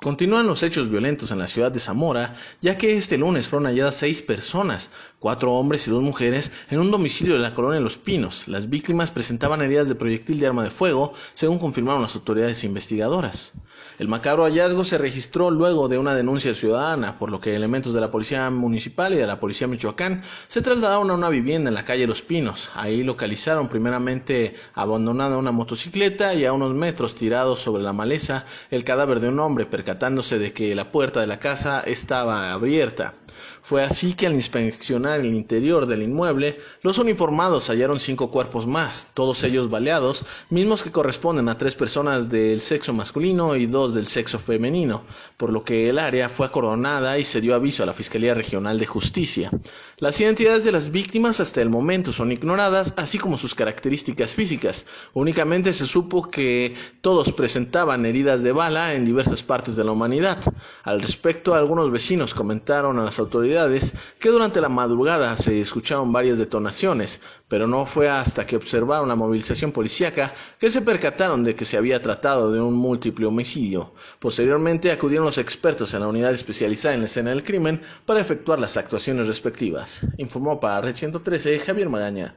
Continúan los hechos violentos en la ciudad de Zamora, ya que este lunes fueron halladas seis personas, cuatro hombres y dos mujeres, en un domicilio de la colonia Los Pinos. Las víctimas presentaban heridas de proyectil de arma de fuego, según confirmaron las autoridades investigadoras. El macabro hallazgo se registró luego de una denuncia ciudadana, por lo que elementos de la Policía Municipal y de la Policía Michoacán se trasladaron a una vivienda en la calle Los Pinos. Ahí localizaron primeramente abandonada una motocicleta y a unos metros tirado sobre la maleza el cadáver de un hombre, percatándose de que la puerta de la casa estaba abierta. Fue así que al inspeccionar el interior del inmueble, los uniformados hallaron cinco cuerpos más, todos ellos baleados, mismos que corresponden a tres personas del sexo masculino y dos del sexo femenino, por lo que el área fue acordonada y se dio aviso a la Fiscalía Regional de Justicia. Las identidades de las víctimas hasta el momento son ignoradas, así como sus características físicas. Únicamente se supo que todos presentaban heridas de bala en diversas partes de la humanidad. Al respecto, algunos vecinos comentaron a las autoridades que durante la madrugada se escucharon varias detonaciones, pero no fue hasta que observaron la movilización policíaca que se percataron de que se había tratado de un múltiple homicidio. Posteriormente acudieron los expertos en la unidad especializada en la escena del crimen para efectuar las actuaciones respectivas, informó para Red 113 Javier Magaña.